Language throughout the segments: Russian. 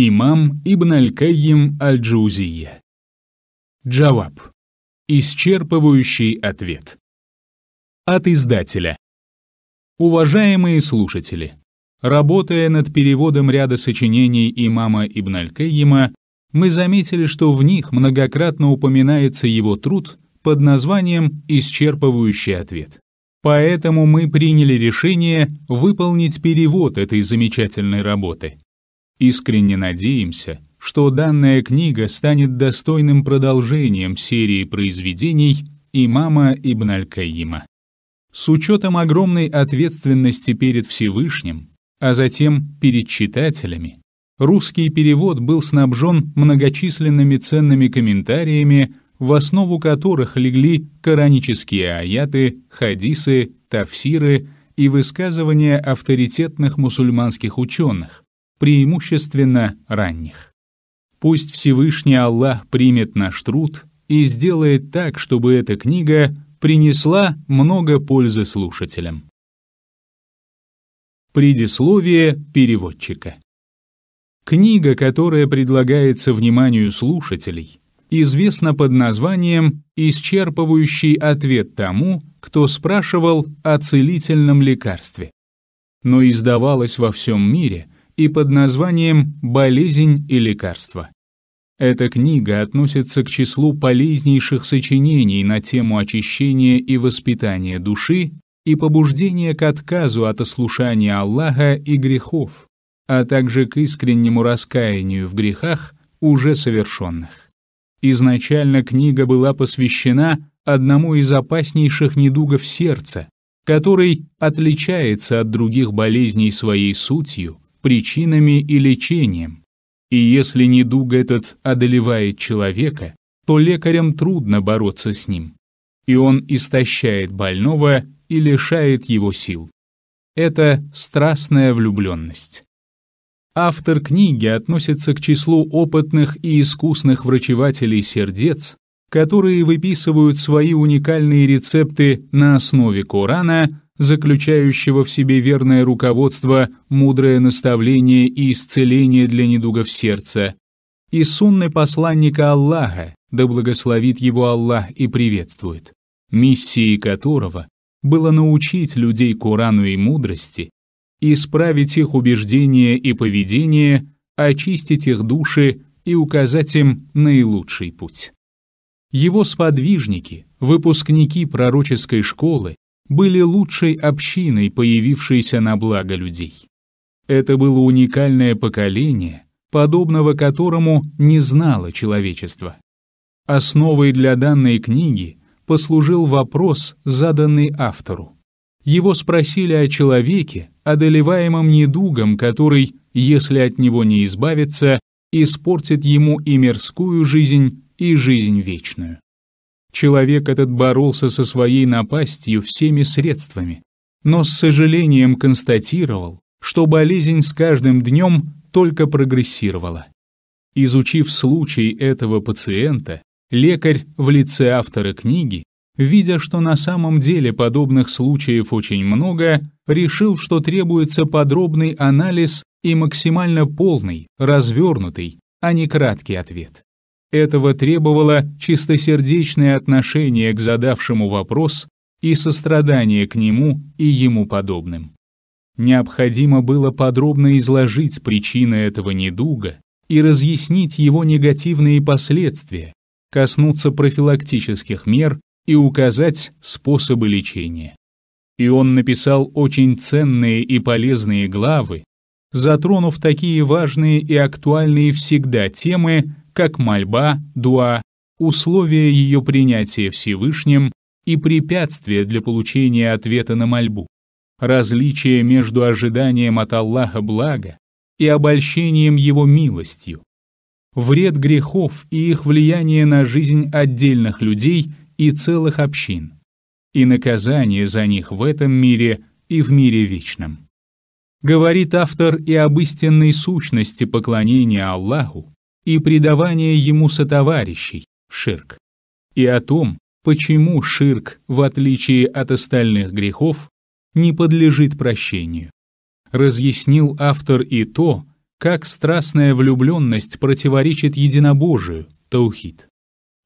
Имам Ибн Аль-Кайим Аль-Джузия. Джаваб. Исчерпывающий ответ. От издателя. Уважаемые слушатели, работая над переводом ряда сочинений имама Ибн Аль-Кайима, мы заметили, что в них многократно упоминается его труд под названием «Исчерпывающий ответ». Поэтому мы приняли решение выполнить перевод этой замечательной работы. Искренне надеемся, что данная книга станет достойным продолжением серии произведений имама Ибн Аль-Каима. С учетом огромной ответственности перед Всевышним, а затем перед читателями, русский перевод был снабжен многочисленными ценными комментариями, в основу которых легли коранические аяты, хадисы, тафсиры и высказывания авторитетных мусульманских ученых, преимущественно ранних. Пусть Всевышний Аллах примет наш труд и сделает так, чтобы эта книга принесла много пользы слушателям. Предисловие переводчика Книга, которая предлагается вниманию слушателей, известна под названием «Исчерпывающий ответ тому, кто спрашивал о целительном лекарстве», но издавалась во всем мире – и под названием «Болезнь и лекарство». Эта книга относится к числу полезнейших сочинений на тему очищения и воспитания души и побуждения к отказу от ослушания Аллаха и грехов, а также к искреннему раскаянию в грехах, уже совершенных. Изначально книга была посвящена одному из опаснейших недугов сердца, который отличается от других болезней своей сутью, причинами и лечением. И если недуг этот одолевает человека, то лекарям трудно бороться с ним, и он истощает больного и лишает его сил. Это страстная влюбленность. Автор книги относится к числу опытных и искусных врачевателей сердец, которые выписывают свои уникальные рецепты на основе Корана, заключающего в себе верное руководство, мудрое наставление и исцеление для недугов сердца, и сунны посланника Аллаха, да благословит его Аллах и приветствует, миссией которого было научить людей Корану и мудрости, исправить их убеждения и поведение, очистить их души и указать им наилучший путь. Его сподвижники, выпускники пророческой школы, были лучшей общиной, появившейся на благо людей. Это было уникальное поколение, подобного которому не знало человечество. Основой для данной книги послужил вопрос, заданный автору. Его спросили о человеке, одолеваемом недугом, который, если от него не избавиться, испортит ему и мирскую жизнь, и жизнь вечную. Человек этот боролся со своей напастью всеми средствами, но с сожалением констатировал, что болезнь с каждым днем только прогрессировала. Изучив случай этого пациента, лекарь в лице автора книги, видя, что на самом деле подобных случаев очень много, решил, что требуется подробный анализ и максимально полный, развернутый, а не краткий ответ. Этого требовало чистосердечное отношение к задавшему вопрос и сострадание к нему и ему подобным. Необходимо было подробно изложить причины этого недуга и разъяснить его негативные последствия, коснуться профилактических мер и указать способы лечения. И он написал очень ценные и полезные главы, затронув такие важные и актуальные всегда темы, как мольба, дуа, условия ее принятия Всевышним и препятствия для получения ответа на мольбу, различие между ожиданием от Аллаха блага и обольщением его милостью, вред грехов и их влияние на жизнь отдельных людей и целых общин, и наказание за них в этом мире и в мире вечном. Говорит автор и об истинной сущности поклонения Аллаху, и предавание ему сотоварищей, ширк, и о том, почему ширк, в отличие от остальных грехов, не подлежит прощению. Разъяснил автор и то, как страстная влюбленность противоречит единобожию, таухид.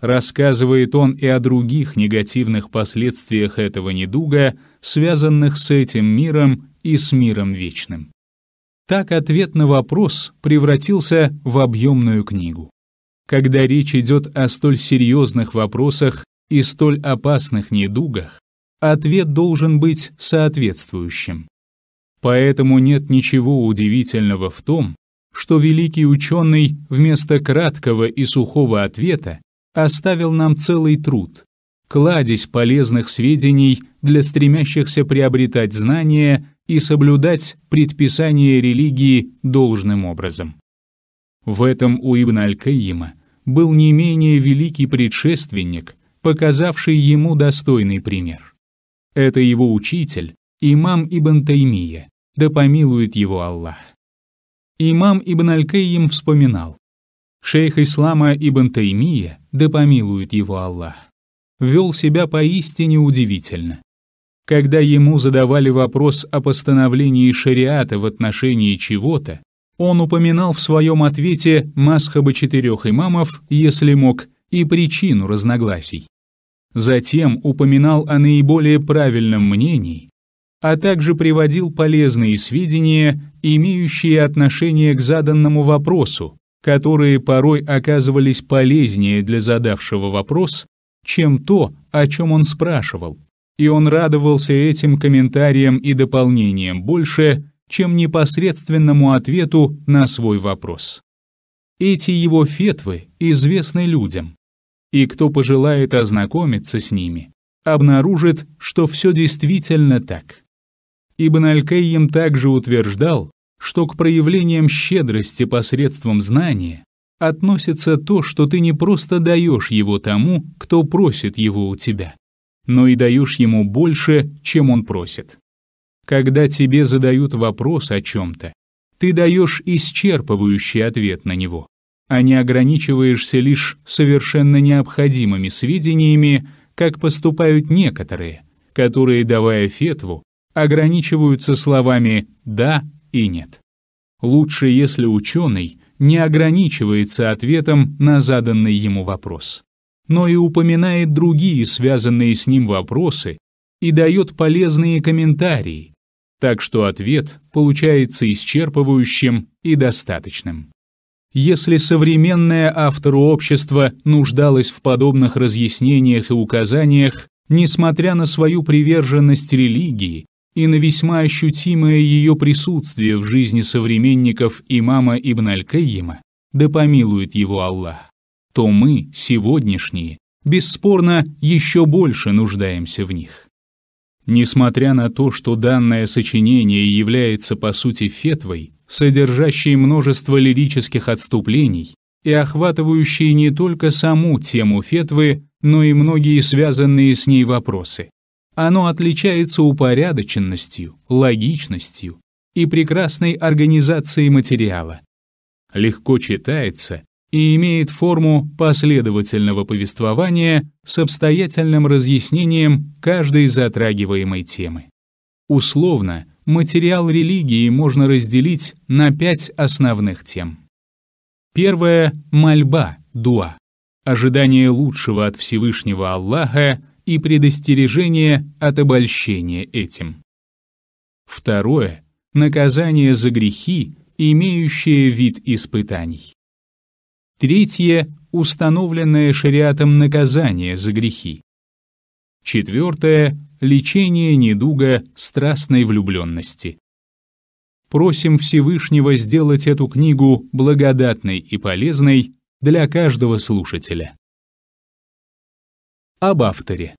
Рассказывает он и о других негативных последствиях этого недуга, связанных с этим миром и с миром вечным. Так ответ на вопрос превратился в объемную книгу. Когда речь идет о столь серьезных вопросах и столь опасных недугах, ответ должен быть соответствующим. Поэтому нет ничего удивительного в том, что великий ученый вместо краткого и сухого ответа оставил нам целый труд, кладезь полезных сведений для стремящихся приобретать знания и соблюдать предписания религии должным образом. В этом у Ибн Аль-Каима был не менее великий предшественник, показавший ему достойный пример. Это его учитель, имам Ибн Таймия, да помилует его Аллах. Имам Ибн аль Кайим вспоминал, «Шейх Ислама Ибн Таймия, да помилует его Аллах, вел себя поистине удивительно. Когда ему задавали вопрос о постановлении шариата в отношении чего-то, он упоминал в своем ответе масхаба четырех имамов, если мог, и причину разногласий. Затем упоминал о наиболее правильном мнении, а также приводил полезные сведения, имеющие отношение к заданному вопросу, которые порой оказывались полезнее для задавшего вопрос, чем то, о чем он спрашивал и он радовался этим комментариям и дополнениям больше, чем непосредственному ответу на свой вопрос. Эти его фетвы известны людям, и кто пожелает ознакомиться с ними, обнаружит, что все действительно так. Ибн Аль-Кайим также утверждал, что к проявлениям щедрости посредством знания относится то, что ты не просто даешь его тому, кто просит его у тебя, но и даешь ему больше, чем он просит. Когда тебе задают вопрос о чем-то, ты даешь исчерпывающий ответ на него, а не ограничиваешься лишь совершенно необходимыми сведениями, как поступают некоторые, которые, давая фетву, ограничиваются словами «да» и «нет». Лучше, если ученый не ограничивается ответом на заданный ему вопрос но и упоминает другие связанные с ним вопросы и дает полезные комментарии, так что ответ получается исчерпывающим и достаточным. Если современное автору общества нуждалось в подобных разъяснениях и указаниях, несмотря на свою приверженность религии и на весьма ощутимое ее присутствие в жизни современников имама Ибн Аль-Кайима, да помилует его Аллах то мы, сегодняшние, бесспорно, еще больше нуждаемся в них. Несмотря на то, что данное сочинение является по сути фетвой, содержащей множество лирических отступлений и охватывающей не только саму тему фетвы, но и многие связанные с ней вопросы, оно отличается упорядоченностью, логичностью и прекрасной организацией материала. Легко читается и имеет форму последовательного повествования с обстоятельным разъяснением каждой затрагиваемой темы. Условно, материал религии можно разделить на пять основных тем. Первое — мольба, дуа, ожидание лучшего от Всевышнего Аллаха и предостережение от обольщения этим. Второе — наказание за грехи, имеющее вид испытаний. Третье – установленное шариатом наказание за грехи. Четвертое – лечение недуга страстной влюбленности. Просим Всевышнего сделать эту книгу благодатной и полезной для каждого слушателя. Об авторе.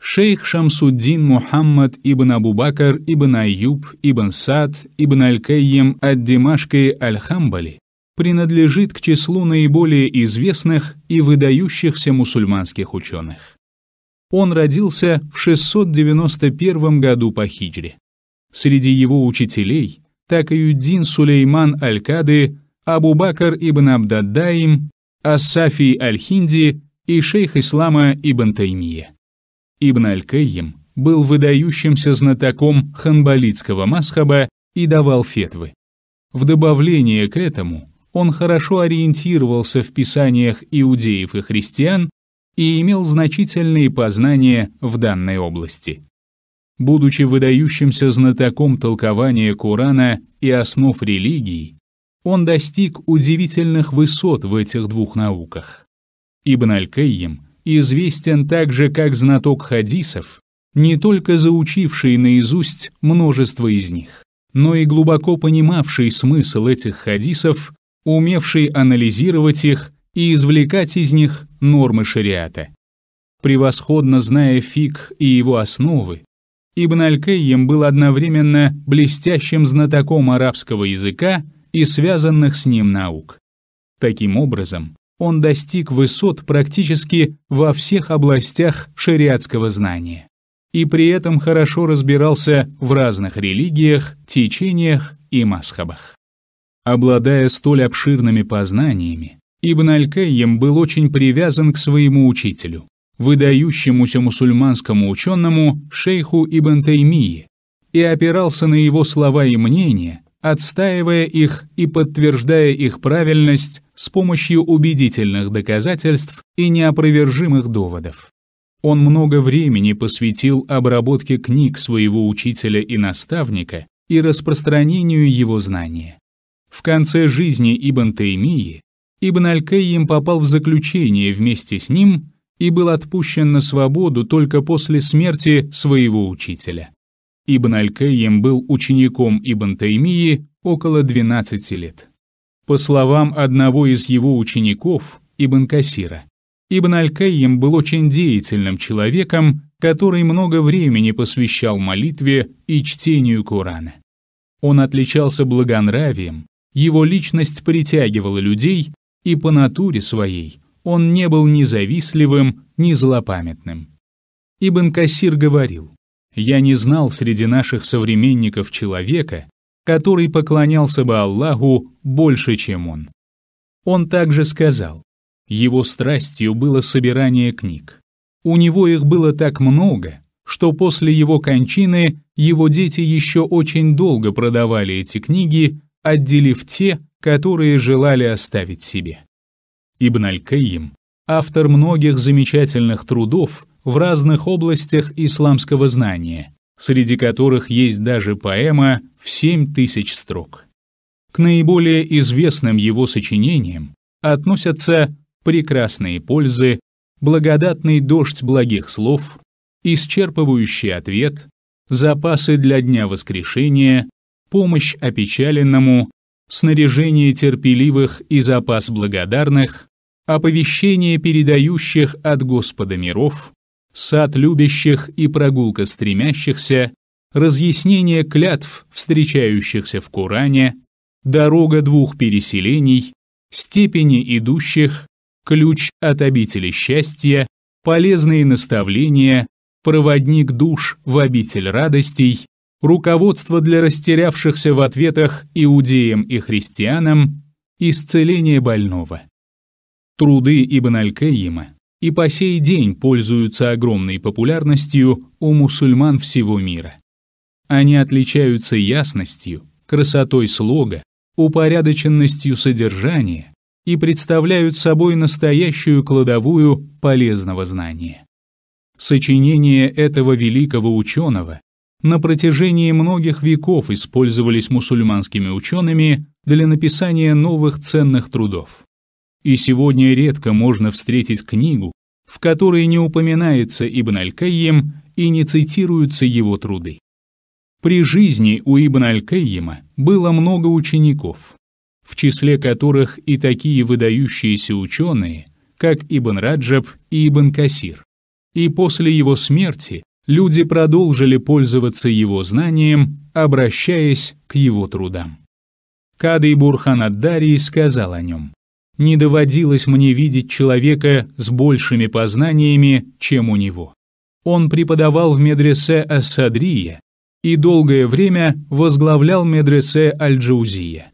Шейх Шамсуддин Мухаммад ибн Абубакар ибн Аюб ибн Сад ибн Аль-Кайем ад-Димашки аль-Хамбали принадлежит к числу наиболее известных и выдающихся мусульманских ученых. Он родился в 691 году по хиджре. Среди его учителей Такаюддин Сулейман Аль-Кады, Абу-Бакр ибн Абдаддаим, Ассафий Аль-Хинди и шейх ислама Ибн Таймия. Ибн Аль-Кайим был выдающимся знатоком ханбалитского масхаба и давал фетвы. В добавление к этому он хорошо ориентировался в писаниях иудеев и христиан и имел значительные познания в данной области. Будучи выдающимся знатоком толкования Корана и основ религии, он достиг удивительных высот в этих двух науках. Ибн Аль-Кайим известен также как знаток хадисов, не только заучивший наизусть множество из них, но и глубоко понимавший смысл этих хадисов умевший анализировать их и извлекать из них нормы шариата. Превосходно зная фиг и его основы, Ибн Аль-Кайем был одновременно блестящим знатоком арабского языка и связанных с ним наук. Таким образом, он достиг высот практически во всех областях шариатского знания и при этом хорошо разбирался в разных религиях, течениях и масхабах. Обладая столь обширными познаниями, Ибн Аль-Кайем был очень привязан к своему учителю, выдающемуся мусульманскому ученому шейху Ибн Таймии, и опирался на его слова и мнения, отстаивая их и подтверждая их правильность с помощью убедительных доказательств и неопровержимых доводов. Он много времени посвятил обработке книг своего учителя и наставника и распространению его знания. В конце жизни Ибн Таймии Ибн Аль-Кайим попал в заключение вместе с ним и был отпущен на свободу только после смерти своего учителя. Ибн Аль-Кайим был учеником Ибн Таймии около 12 лет. По словам одного из его учеников, Ибн Касира, Ибн Аль-Кайим был очень деятельным человеком, который много времени посвящал молитве и чтению Корана. Он отличался благонравием, его личность притягивала людей, и по натуре своей он не был ни завистливым, ни злопамятным. Ибн Кассир говорил, «Я не знал среди наших современников человека, который поклонялся бы Аллаху больше, чем он». Он также сказал, его страстью было собирание книг. У него их было так много, что после его кончины его дети еще очень долго продавали эти книги, отделив те, которые желали оставить себе. Ибн Аль-Каим, автор многих замечательных трудов в разных областях исламского знания, среди которых есть даже поэма в 7000 строк. К наиболее известным его сочинениям относятся «Прекрасные пользы», «Благодатный дождь благих слов», «Исчерпывающий ответ», «Запасы для дня воскрешения», помощь опечаленному, снаряжение терпеливых и запас благодарных, оповещение передающих от Господа миров, сад любящих и прогулка стремящихся, разъяснение клятв, встречающихся в Коране, дорога двух переселений, степени идущих, ключ от обители счастья, полезные наставления, проводник душ в обитель радостей, руководство для растерявшихся в ответах иудеям и христианам, исцеление больного. Труды Ибн Аль-Каима и по сей день пользуются огромной популярностью у мусульман всего мира. Они отличаются ясностью, красотой слога, упорядоченностью содержания и представляют собой настоящую кладовую полезного знания. Сочинения этого великого ученого на протяжении многих веков использовались мусульманскими учеными для написания новых ценных трудов. И сегодня редко можно встретить книгу, в которой не упоминается Ибн Аль-Кайем и не цитируются его труды. При жизни у Ибн Аль-Кайема было много учеников, в числе которых и такие выдающиеся ученые, как Ибн Раджаб и Ибн Касир. И после его смерти люди продолжили пользоваться его знанием, обращаясь к его трудам. Кадый Бурхан Аддарий сказал о нем, «Не доводилось мне видеть человека с большими познаниями, чем у него. Он преподавал в медресе Ассадрия и долгое время возглавлял медресе Аль-Джаузия.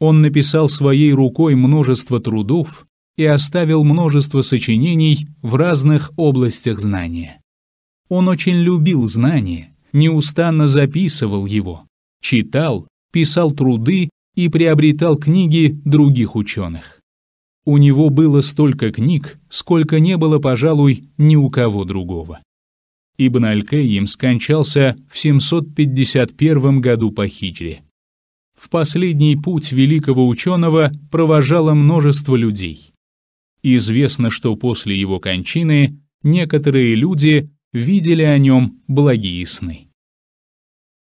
Он написал своей рукой множество трудов и оставил множество сочинений в разных областях знания. Он очень любил знания, неустанно записывал его, читал, писал труды и приобретал книги других ученых. У него было столько книг, сколько не было, пожалуй, ни у кого другого. Ибн Аль-Каим скончался в 751 году по хиджре. В последний путь великого ученого провожало множество людей. Известно, что после его кончины некоторые люди видели о нем благие сны.